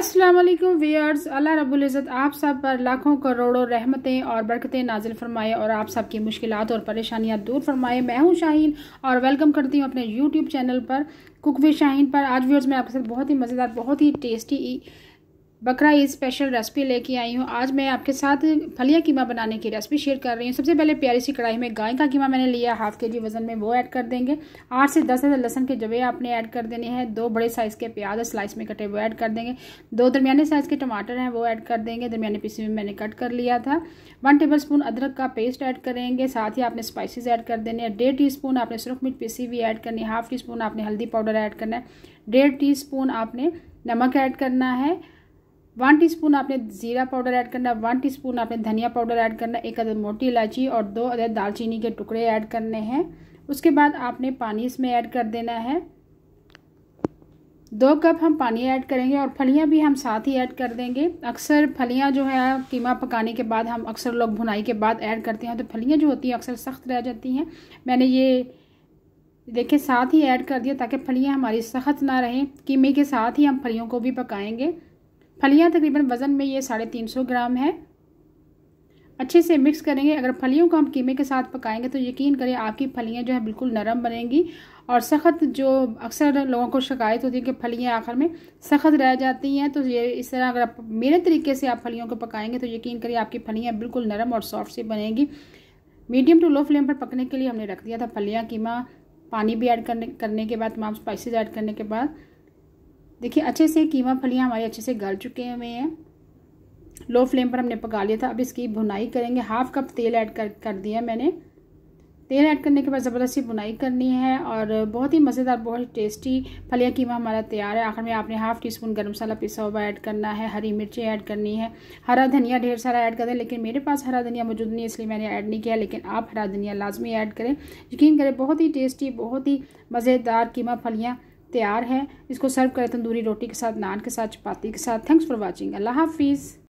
अस्सलाम वालेकुम वीयर्स अल्लाह रब्बुल इज़्ज़त आप सब पर लाखों करोड़ों रहमतें और बरकतें नाजिल फरमाए और आप सब की मुश्किलात और परेशानियां दूर फरमाए मैं हूं शाहीन और वेलकम करती हूं अपने यूट्यूब चैनल पर कुक विद शाहीन पर आज व्यूअर्स मैं आपके साथ बहुत ही मज़ेदार बहुत ही टेस्टी बकरा ईद स्पेशल रेसिपी लेके आई हूँ आज मैं आपके साथ फलिया कीमा बनाने की रेसिपी शेयर कर रही हूँ सबसे पहले प्यारी सी कढ़ाई में गाय का कीमा मैंने लिया हाफ के जी वज़न में वो ऐड कर देंगे आठ से दस हज़ार लहसन के जवे आपने ऐड कर देने हैं दो बड़े साइज़ के प्याज स्लाइस में कटे वो ऐड कर देंगे दो दरमियाने साइज़ के टमाटर हैं वो ऐड कर देंगे दरमियाने पीसी में मैंने कट कर लिया था वन टेबल स्पून अदरक का पेस्ट ऐड करेंगे साथ ही आपने स्पाइसिस ऐड कर देने हैं डेढ़ टी स्पून आपने सुरख मिर्च पीसी हुई ऐड करनी है हाफ टी स्पून आपने हल्दी पाउडर ऐड करना है डेढ़ टी स्पून आपने नमक ऐड करना है वन टीस्पून आपने ज़ीरा पाउडर ऐड करना है वन टीस्पून आपने धनिया पाउडर ऐड करना एक अदर मोटी इलायची और दो अदर दालचीनी के टुकड़े ऐड करने हैं उसके बाद आपने पानी इसमें ऐड कर देना है दो कप हम पानी ऐड करेंगे और फलियां भी हम साथ ही ऐड कर देंगे अक्सर फलियां जो है कीमा पकाने के बाद हम अक्सर लोग भुनाई के बाद ऐड करते हैं तो फलियाँ जो होती हैं अक्सर सख्त रह जाती हैं मैंने ये देखिए साथ ही ऐड कर दिया ताकि फलियाँ हमारी सख्त ना रहें कीमे के साथ ही हम फलियों को भी पकाएँगे फलियाँ तकरीबन वज़न में ये साढ़े तीन सौ ग्राम है अच्छे से मिक्स करेंगे अगर फलियों को हम कीमे के साथ पकाएंगे तो यकीन करें आपकी फलियाँ जो है बिल्कुल नरम बनेंगी और सख्त जो अक्सर लोगों को शिकायत होती है कि फलियाँ आखिर में सख्त रह जाती हैं तो ये इस तरह अगर आप मेरे तरीके से आप फलियों को पकाएंगे तो यकीन करिए आपकी फलियाँ बिल्कुल नरम और सॉफ्ट सी बनेंगी मीडियम टू लो फ्लेम पर पकने के लिए हमने रख दिया था फलियाँ कीमा पानी भी ऐड करने करने के बाद तमाम स्पाइसेस ऐड करने के बाद देखिए अच्छे से कीमा फलियाँ हमारी अच्छे से गल चुके हुए हैं लो फ्लेम पर हमने पका लिया था अब इसकी भुनाई करेंगे हाफ कप तेल ऐड कर कर दिया मैंने तेल ऐड करने के बाद ज़बरदस्ती बुनाई करनी है और बहुत ही मज़ेदार बहुत ही टेस्टी फलिया कीमा हमारा तैयार है आखिर में आपने हाफ़ टी स्पून गर्म मसाला पिसा हुआ ऐड करना है हरी मिर्ची ऐड करनी है हरा धनिया ढेर सारा ऐड कर दें लेकिन मेरे पास हरा धनिया मौजूद नहीं है इसलिए मैंने ऐड नहीं किया लेकिन आप हरा धनिया लाजमी ऐड करें यकीन करें बहुत ही टेस्टी बहुत ही मज़ेदार कीमा फलियाँ तैयार है इसको सर्व करें तंदूरी रोटी के साथ नान के साथ चपाती के साथ थैंक्स फॉर वॉचिंग अल्लाह हाफिज़